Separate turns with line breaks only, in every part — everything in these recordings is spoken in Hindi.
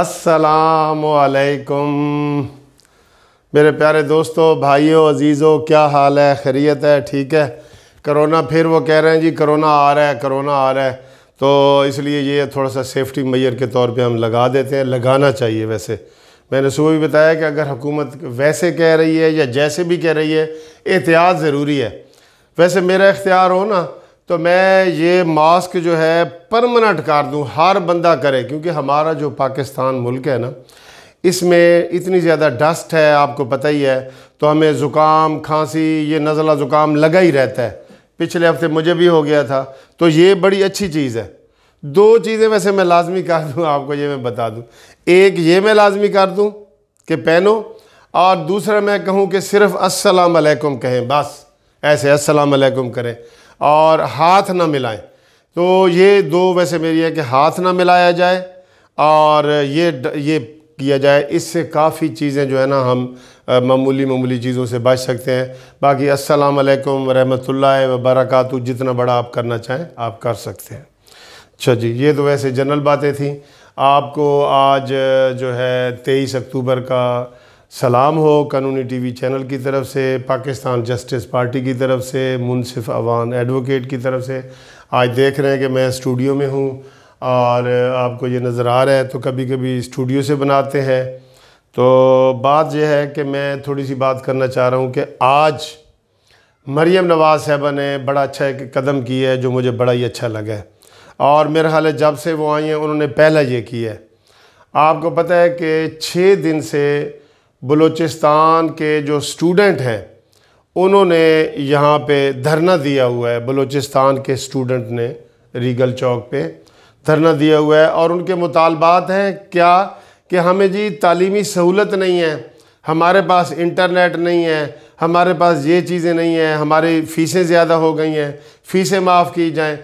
असलकुम मेरे प्यारे दोस्तों भाइयों अजीज़ों क्या हाल है खैरियत है ठीक है करोना फिर वो कह रहे हैं जी करोना आ रहा है करोना आ रहा है तो इसलिए ये थोड़ा सा सेफ्टी मैयर के तौर पे हम लगा देते हैं लगाना चाहिए वैसे मैंने सुबह भी बताया कि अगर हुकूमत वैसे कह रही है या जैसे भी कह रही है एहतियात ज़रूरी है वैसे मेरा इख्तियार हो ना तो मैं ये मास्क जो है परमानेंट कर दूँ हर बंदा करे क्योंकि हमारा जो पाकिस्तान मुल्क है ना इसमें इतनी ज़्यादा डस्ट है आपको पता ही है तो हमें ज़ुकाम खांसी ये नज़ला ज़ुकाम लगा ही रहता है पिछले हफ्ते मुझे भी हो गया था तो ये बड़ी अच्छी चीज़ है दो चीज़ें वैसे मैं लाजमी कर दूँ आपको ये मैं बता दूँ एक ये मैं लाजमी कर दूँ कि पहनो और दूसरा मैं कहूँ कि सिर्फ़ असलकम कहें बस ऐसे असलकम करें और हाथ ना मिलाएं तो ये दो वैसे मेरी है कि हाथ ना मिलाया जाए और ये ये किया जाए इससे काफ़ी चीज़ें जो है ना हम मामूली मामूली चीज़ों से बच सकते हैं बाकी अस्सलाम वालेकुम रहमतुल्लाह व जितना बड़ा आप करना चाहें आप कर सकते हैं अच्छा जी ये तो वैसे जनरल बातें थी आपको आज जो है तेईस अक्टूबर का सलाम हो कानूनी टीवी चैनल की तरफ से पाकिस्तान जस्टिस पार्टी की तरफ से मुनसिफ अवान एडवोकेट की तरफ से आज देख रहे हैं कि मैं स्टूडियो में हूँ और आपको ये नज़र आ रहा है तो कभी कभी स्टूडियो से बनाते हैं तो बात यह है कि मैं थोड़ी सी बात करना चाह रहा हूँ कि आज मरीम नवाज़ साहबा ने बड़ा अच्छा एक कदम किया है जो मुझे बड़ा ही अच्छा लगा है और मेरे हाल है जब से वो आई हैं उन्होंने पहला ये किया है आपको पता है कि छः दिन से बलूचिस्तान के जो स्टूडेंट हैं उन्होंने यहाँ पे धरना दिया हुआ है बलूचिस्तान के स्टूडेंट ने रीगल चौक पे धरना दिया हुआ है और उनके मुतालबात हैं क्या कि हमें जी तालीमी सहूलत नहीं है हमारे पास इंटरनेट नहीं है हमारे पास ये चीज़ें नहीं हैं हमारी फ़ीसें ज़्यादा हो गई हैं फ़ीसें माफ़ की जाएँ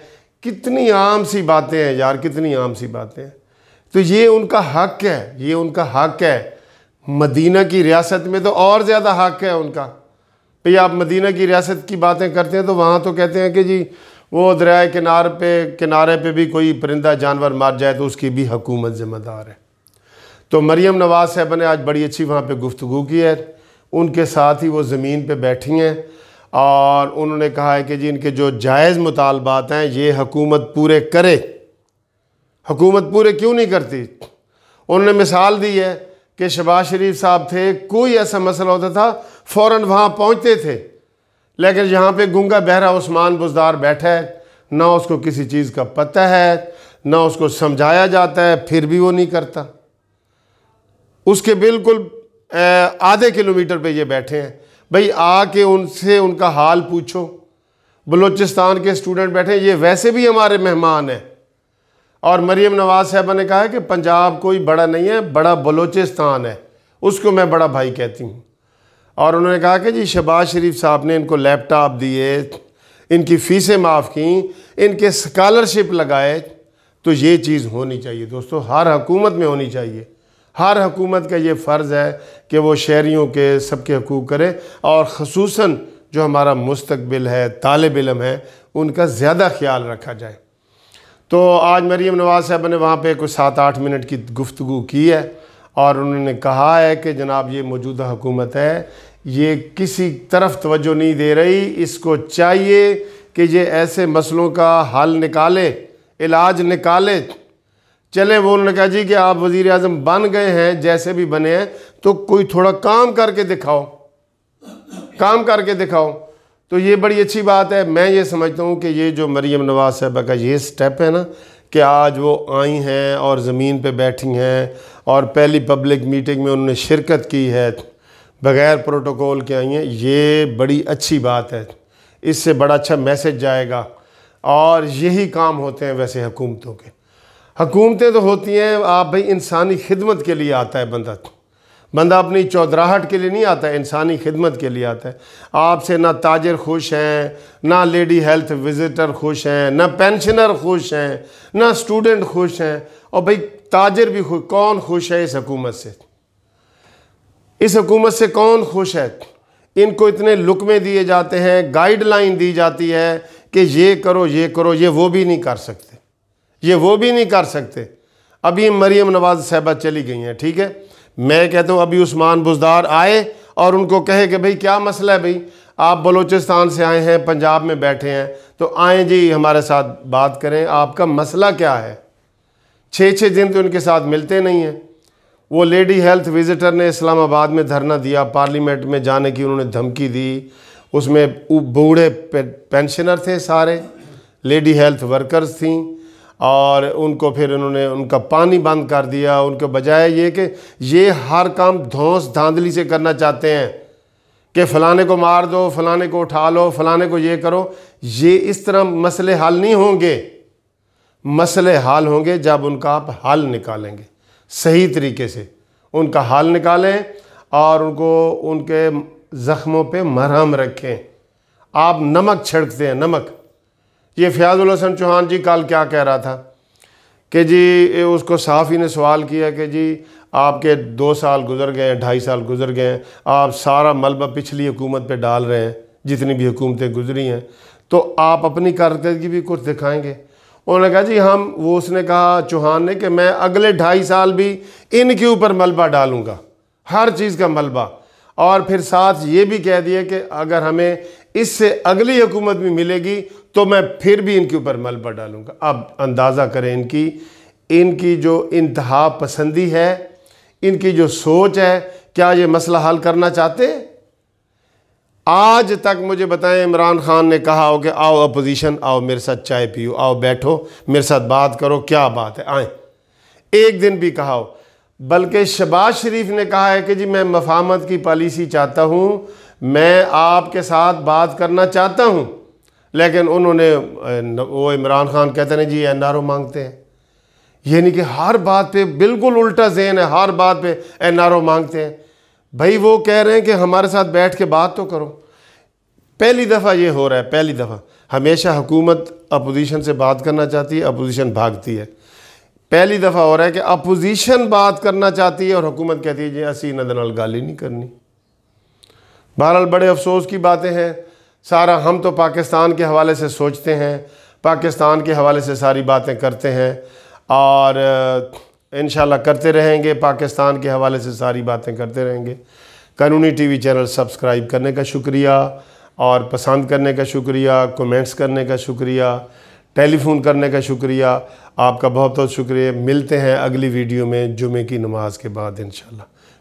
कितनी आम सी बातें हैं यार कितनी आम सी बातें हैं तो ये उनका हक है ये उनका हक है मदीना की रियासत में तो और ज़्यादा हक है उनका भाई आप मदीना की रियासत की बातें करते हैं तो वहाँ तो कहते हैं कि जी वो दरिया किनार पे किनारे पे भी कोई परिंदा जानवर मार जाए तो उसकी भी हकूमत ज़िम्मेदार है तो मरीम नवाज साहबा ने आज बड़ी अच्छी वहाँ पर गुफ्तु की है उनके साथ ही वो ज़मीन पर बैठी हैं और उन्होंने कहा है कि जी इनके जो जायज़ मुतालबात हैं ये हकूमत पूरे करे हकूमत पूरे क्यों नहीं करती उन्होंने मिसाल दी है कि शबाज शरीफ साहब थे कोई ऐसा मसला होता था फ़ौर वहाँ पहुँचते थे लेकिन यहाँ पे गंगा बहरा उस्मान बुजदार बैठा है ना उसको किसी चीज़ का पता है ना उसको समझाया जाता है फिर भी वो नहीं करता उसके बिल्कुल आधे किलोमीटर पे ये बैठे हैं भाई आके उनसे उनका हाल पूछो बलूचिस्तान के स्टूडेंट बैठे ये वैसे भी हमारे मेहमान हैं और मरीम नवाज साहबा ने कहा कि पंजाब कोई बड़ा नहीं है बड़ा बलोचिस्तान है उसको मैं बड़ा भाई कहती हूँ और उन्होंने कहा कि जी शहबाज शरीफ साहब ने इनको लैपटॉप दिए इनकी फ़ीसें माफ़ की इनके स्कॉलरशिप लगाए तो ये चीज़ होनी चाहिए दोस्तों हर हकूमत में होनी चाहिए हर हकूमत का ये फ़र्ज़ है कि वो शहरीों के सबके हकूक़ करे और खसूस जो हमारा मुस्तबिल है तालब इलम है उनका ज़्यादा ख्याल रखा जाए तो आज मरीम नवाज़ साहब ने वहाँ पर कुछ सात आठ मिनट की गुफ्तु की है और उन्होंने कहा है कि जनाब ये मौजूदा हुकूमत है ये किसी तरफ तोज्जो नहीं दे रही इसको चाहिए कि ये ऐसे मसलों का हल निकाले इलाज निकाले चले वो उन्होंने कहा जी कि आप वज़ी अजम बन गए हैं जैसे भी बने हैं तो कोई थोड़ा काम करके दिखाओ काम करके दिखाओ तो ये बड़ी अच्छी बात है मैं ये समझता हूँ कि ये जो मरीम नवाज साहबा का ये स्टेप है ना कि आज वो आई हैं और ज़मीन पे बैठी हैं और पहली पब्लिक मीटिंग में उन्होंने शिरकत की है बग़ैर प्रोटोकॉल के आई हैं ये बड़ी अच्छी बात है इससे बड़ा अच्छा मैसेज जाएगा और यही काम होते हैं वैसे हुकूमतों के हकूमतें तो होती हैं आप भाई इंसानी खिदमत के लिए आता है बंदा बंदा अपनी चौधराहट के लिए नहीं आता है इंसानी खिदमत के लिए आता है आपसे ना ताजर खुश हैं ना लेडी हेल्थ विजिटर खुश हैं ना पेंशनर खुश हैं ना स्टूडेंट खुश हैं और भाई ताजर भी खुश कौन खुश है इस हकूमत से इस हकूमत से कौन खुश है इनको इतने लुकमे दिए जाते हैं गाइडलाइन दी जाती है कि ये करो ये करो ये वो भी नहीं कर सकते ये वो भी नहीं कर सकते अभी मरियम नवाज साहबा चली गई हैं ठीक है मैं कहता हूँ अभी उस्मान बुजदार आए और उनको कहे कि भाई क्या मसला है भाई आप बलूचिस्तान से आए हैं पंजाब में बैठे हैं तो आएँ जी हमारे साथ बात करें आपका मसला क्या है छः छः दिन तो उनके साथ मिलते नहीं हैं वो लेडी हेल्थ विजिटर ने इस्लामाबाद में धरना दिया पार्लियामेंट में जाने की उन्होंने धमकी दी उसमें बूढ़े पेंशनर थे सारे लेडी हेल्थ वर्कर्स थीं और उनको फिर उन्होंने उनका पानी बंद कर दिया उनके बजाय ये कि ये हर काम धौस धांधली से करना चाहते हैं कि फ़लाने को मार दो फलाने को उठा लो फलाने को ये करो ये इस तरह मसले हल नहीं होंगे मसले हल होंगे जब उनका आप हल निकालेंगे सही तरीके से उनका हल निकालें और उनको उनके ज़ख्मों पे मरहम रखें आप नमक छिड़कते हैं नमक ये फ़याज़ुल हसन चौहान जी कल क्या कह रहा था कि जी उसको साफ़ी ने सवाल किया कि जी आपके दो साल गुजर गए हैं ढाई साल गुजर गए हैं आप सारा मलबा पिछली हुकूमत पे डाल रहे हैं जितनी भी हुकूमतें गुजरी हैं तो आप अपनी कारकर्दगी भी कुछ दिखाएंगे उन्होंने कहा जी हम वो उसने कहा चौहान ने कि मैं अगले ढाई साल भी इनके ऊपर मलबा डालूँगा हर चीज़ का मलबा और फिर साथ ये भी कह दिया कि अगर हमें इससे अगली हुकूमत भी मिलेगी तो मैं फिर भी इनके ऊपर मलबा डालूंगा अब अंदाज़ा करें इनकी इनकी जो इंतहा पसंदी है इनकी जो सोच है क्या ये मसला हल करना चाहते आज तक मुझे बताएं इमरान खान ने कहा हो कि आओ अपोजिशन आओ मेरे साथ चाय पियो आओ बैठो मेरे साथ बात करो क्या बात है आए एक दिन भी कहा हो बल्कि शबाज शरीफ ने कहा है कि जी मैं मफामत की पॉलिसी चाहता हूँ मैं आपके साथ बात करना चाहता हूँ लेकिन उन्होंने वो इमरान खान कहते हैं जी एन आर ओ मांगते हैं यानी कि हर बात पे बिल्कुल उल्टा जहन है हर बात पे एन आर ओ मांगते हैं भाई वो कह रहे हैं कि हमारे साथ बैठ के बात तो करो पहली दफ़ा ये हो रहा है पहली दफ़ा हमेशा हुकूमत अपोजिशन से बात करना चाहती है अपोजिशन भागती है पहली दफ़ा हो रहा है कि अपोजिशन बात करना चाहती है और हुकूमत कहती है जी असी इन्होंने गल ही नहीं करनी बहरहाल बड़े अफसोस की बातें हैं सारा हम तो पाकिस्तान के हवाले से सोचते हैं पाकिस्तान के हवाले से सारी बातें करते हैं और इन करते रहेंगे पाकिस्तान के हवाले से सारी बातें करते रहेंगे कानूनी टीवी चैनल सब्सक्राइब करने का शुक्रिया और पसंद करने का शुक्रिया कमेंट्स करने का शुक्रिया टेलीफोन करने का शुक्रिया आपका बहुत बहुत शुक्रिया मिलते हैं अगली वीडियो में जुमे की नमाज के बाद इन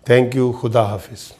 थैंक यू खुदा हाफिज़